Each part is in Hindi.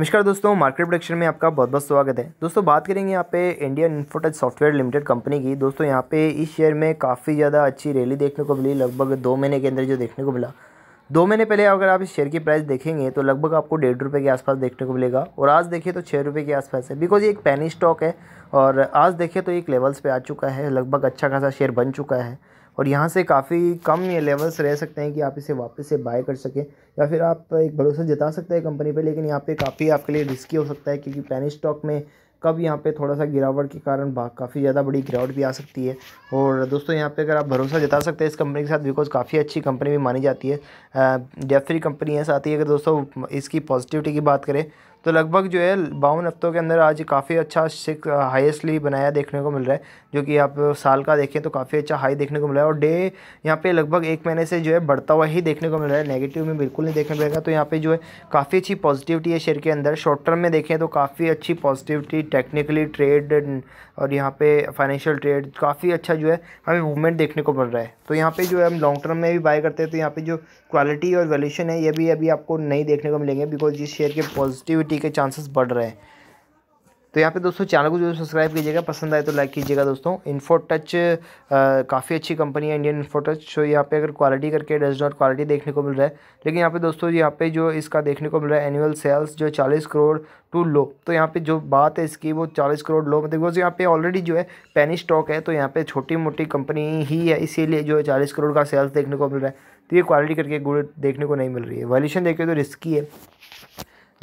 नमस्कार दोस्तों मार्केट प्रोडक्शन में आपका बहुत बहुत स्वागत है दोस्तों बात करेंगे यहाँ पे Indian Infotech software limited company की दोस्तों यहाँ पे इस शेयर में काफ़ी ज़्यादा अच्छी रैली देखने को मिली लगभग दो महीने के अंदर जो देखने को मिला दो महीने पहले अगर आप इस शेयर की प्राइस देखेंगे तो लगभग आपको डेढ़ रुपये के आसपास देखने को मिलेगा और आज देखिए तो छः रुपये के आसपास है बिकॉज ये एक पैनी स्टॉक है और आज देखिए तो एक लेवल्स पर आ चुका है लगभग अच्छा खासा शेयर बन चुका है और यहाँ से काफ़ी कम ये लेवल्स रह सकते हैं कि आप इसे वापस से बाय कर सकें या फिर आप एक भरोसा जता सकते हैं कंपनी पे लेकिन यहाँ पे काफ़ी आपके लिए रिस्की हो सकता है क्योंकि पैनी स्टॉक में कब यहाँ पे थोड़ा सा गिरावट के कारण काफ़ी ज़्यादा बड़ी गिरावट भी आ सकती है और दोस्तों यहाँ पे अगर आप भरोसा जता सकते हैं इस कंपनी के साथ बिकॉज काफ़ी अच्छी कंपनी भी मानी जाती है डेफरी कंपनी है साथ ही अगर दोस्तों इसकी पॉजिटिविटी की बात करें तो लगभग जो है बावन हफ्तों के अंदर आज काफ़ी अच्छा सिक्स हाइस्टली बनाया देखने को मिल रहा है जो कि आप साल का देखें तो काफ़ी अच्छा हाई देखने को मिल रहा है और डे यहाँ पे लगभग एक महीने से जो है बढ़ता हुआ ही देखने को मिल रहा है नेगेटिव में बिल्कुल नहीं देखने मिलेगा तो यहाँ पर जो है काफ़ी अच्छी पॉजिटिविटी है शेयर के अंदर शॉर्ट टर्म में देखें तो काफ़ी अच्छी पॉजिटिविटी टेक्निकली ट्रेड और यहाँ पर फाइनेंशियल ट्रेड काफ़ी अच्छा जो है हमें मूवमेंट देखने को मिल रहा है तो यहाँ पर जो है हम लॉन्ग टर्म में भी बाय करते हैं तो यहाँ पर जो क्वालिटी और वैल्यूशन है ये भी अभी आपको नहीं देखने को मिलेंगे बिकॉज इस शेयर के पॉजिटिविटी गलती के चांसेस बढ़ रहे हैं तो यहाँ पे दोस्तों चैनल को जो सब्सक्राइब कीजिएगा पसंद आए तो लाइक कीजिएगा दोस्तों इन्फो टच काफ़ी अच्छी कंपनी है इंडियन इन्फो टच सो यहाँ पे अगर क्वालिटी करके डज नॉट क्वालिटी देखने को मिल रहा है लेकिन यहाँ पे दोस्तों यहाँ पे जो इसका देखने को मिल रहा है एनुअल सेल्स जो चालीस करोड़ टू लो तो यहाँ पर जो बात है इसकी वो चालीस करोड़ लो मतलब बिकॉज यहाँ पे ऑलरेडी जो है पैनी स्टॉक है तो यहाँ पर छोटी मोटी कंपनी ही है इसीलिए जो है चालीस करोड़ का सेल्स देखने को मिल रहा है तो ये क्वालिटी करके गुड देखने को नहीं मिल रही है वॉल्यूशन देखिए तो रिस्की है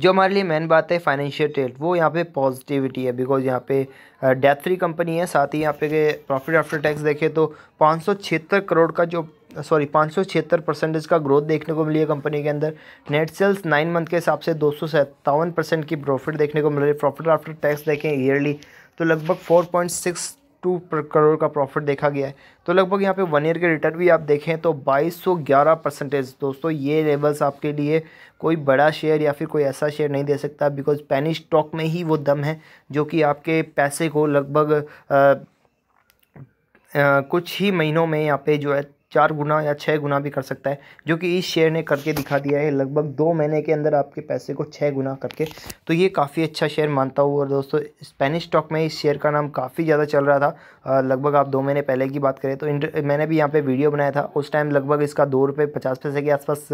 जो हमारे लिए मेन बात है फाइनेंशियल ट्रेड वो यहाँ पे पॉजिटिविटी है बिकॉज यहाँ पे डेथ फ्री कंपनी है साथ ही यहाँ पे प्रॉफिट आफ्टर टैक्स देखें तो पाँच करोड़ का जो सॉरी पाँच परसेंटेज का ग्रोथ देखने को मिली है कंपनी के अंदर नेट सेल्स नाइन मंथ के हिसाब से दो परसेंट की प्रॉफिट देखने को मिल रही है प्रॉफिट आफ्टर टैक्स देखें ईयरली तो लगभग four point six two crore का प्रॉफिट देखा गया है तो लगभग यहाँ पे वन ईयर के रिटर्न भी आप देखें तो 2211 परसेंटेज दोस्तों ये लेवल्स आपके लिए कोई बड़ा शेयर या फिर कोई ऐसा शेयर नहीं दे सकता बिकॉज पैनी स्टॉक में ही वो दम है जो कि आपके पैसे को लगभग कुछ ही महीनों में यहाँ पे जो है चार गुना या छः गुना भी कर सकता है जो कि इस शेयर ने करके दिखा दिया है लगभग दो महीने के अंदर आपके पैसे को छः गुना करके तो ये काफ़ी अच्छा शेयर मानता हूँ और दोस्तों स्पेनिश स्टॉक में इस शेयर का नाम काफ़ी ज़्यादा चल रहा था लगभग आप दो महीने पहले की बात करें तो मैंने भी यहाँ पर वीडियो बनाया था उस टाइम लगभग इसका दो रुपये पचास पैसे के आसपास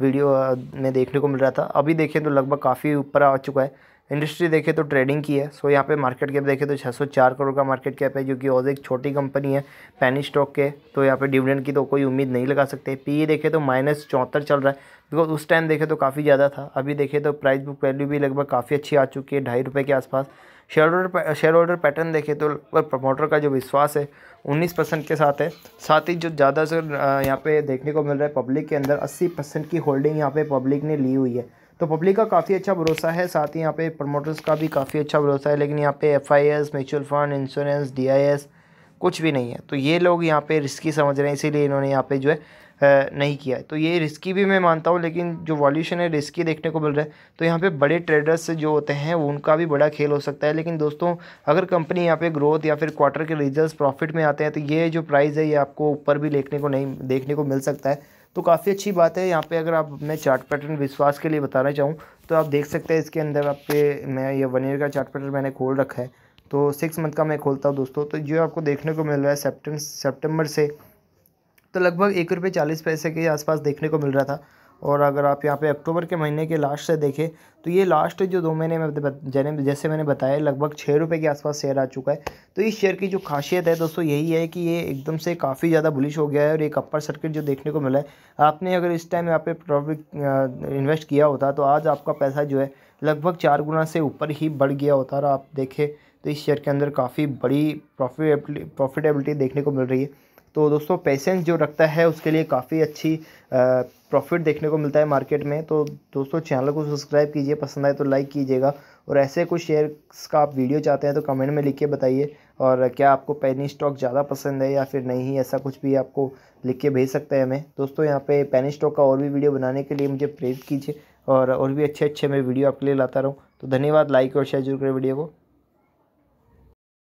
वीडियो में देखने को मिल रहा था अभी देखें तो लगभग काफ़ी ऊपर आ चुका है इंडस्ट्री देखे तो ट्रेडिंग की है सो यहाँ पे मार्केट कैप देखे तो 604 करोड़ का मार्केट कैप है जो कि और एक छोटी कंपनी है पैनी स्टॉक के तो यहाँ पे डिविडेंड की तो कोई उम्मीद नहीं लगा सकते पी e देखे तो माइनस चौहत्तर चल रहा है बिकॉज उस टाइम देखे तो काफ़ी ज़्यादा था अभी देखे तो प्राइस बुक वैल्यू भी लगभग काफ़ी अच्छी आ चुकी है ढाई रुपये के आसपास shareholder shareholder pattern देखे तो प्रमोटर का जो विश्वास है उन्नीस परसेंट के साथ है साथ ही जो ज़्यादा से यहाँ पे देखने को मिल रहा है पब्लिक के अंदर अस्सी परसेंट की होल्डिंग यहाँ पे पब्लिक ने ली हुई है तो पब्लिक का काफ़ी अच्छा भरोसा है साथ ही यहाँ पे प्रमोटर्स का भी काफ़ी अच्छा भरोसा है लेकिन यहाँ पे F I S mutual fund insurance D I S कुछ भी नहीं है तो ये लोग यहाँ पे रिस्की समझ रहे हैं इसीलिए इन्होंने यहाँ पे जो है नहीं किया है तो ये रिस्की भी मैं मानता हूँ लेकिन जो वॉल्यूशन है रिस्की देखने को मिल रहा है तो यहाँ पे बड़े ट्रेडर्स जो होते हैं उनका भी बड़ा खेल हो सकता है लेकिन दोस्तों अगर कंपनी यहाँ पे ग्रोथ या फिर क्वार्टर के रिजल्ट प्रॉफिट में आते हैं तो ये जो प्राइस है ये आपको ऊपर भी देखने को नहीं देखने को मिल सकता है तो काफ़ी अच्छी बात है यहाँ पे अगर आप मैं चार्ट पैटर्न विश्वास के लिए बताना चाहूँ तो आप देख सकते हैं इसके अंदर आप पे मैं ये वन ईयर का चार्ट पैटर्न मैंने खोल रखा है तो सिक्स मंथ का मैं खोलता हूँ दोस्तों तो जो आपको देखने को मिल रहा है सेप्टेम्बर से तो लगभग एक रुपये चालीस पैसे के आसपास देखने को मिल रहा था और अगर आप यहाँ पे अक्टूबर के महीने के लास्ट से देखें तो ये लास्ट जो दो महीने में जैसे मैंने बताया लगभग छः रुपये के आसपास शेयर आ चुका है तो इस शेयर की जो खासियत है दोस्तों यही है कि ये एकदम से काफ़ी ज़्यादा बुलिश हो गया है और एक अपर सर्किट जो देखने को मिला है आपने अगर इस टाइम यहाँ पे प्रॉफिट इन्वेस्ट किया होता तो आज आपका पैसा जो है लगभग चार गुना से ऊपर ही बढ़ गया होता और आप देखें तो इस शेयर के अंदर काफ़ी बड़ी प्रॉफिट प्रॉफिटेबिलिटी देखने को मिल रही है तो दोस्तों पेशेंस जो रखता है उसके लिए काफ़ी अच्छी प्रॉफिट देखने को मिलता है मार्केट में तो दोस्तों चैनल को सब्सक्राइब कीजिए पसंद आए तो लाइक कीजिएगा और ऐसे कुछ शेयर्स का आप वीडियो चाहते हैं तो कमेंट में लिख के बताइए और क्या आपको पैनी स्टॉक ज़्यादा पसंद है या फिर नहीं ऐसा कुछ भी आपको लिख के भेज सकते हैं हमें दोस्तों यहाँ पर पैनी स्टॉक का और भी वीडियो बनाने के लिए मुझे प्रेरित कीजिए और और भी अच्छे अच्छे मैं वीडियो आपके लिए लाता रहूँ तो धन्यवाद लाइक और शेयर जरूर करें वीडियो को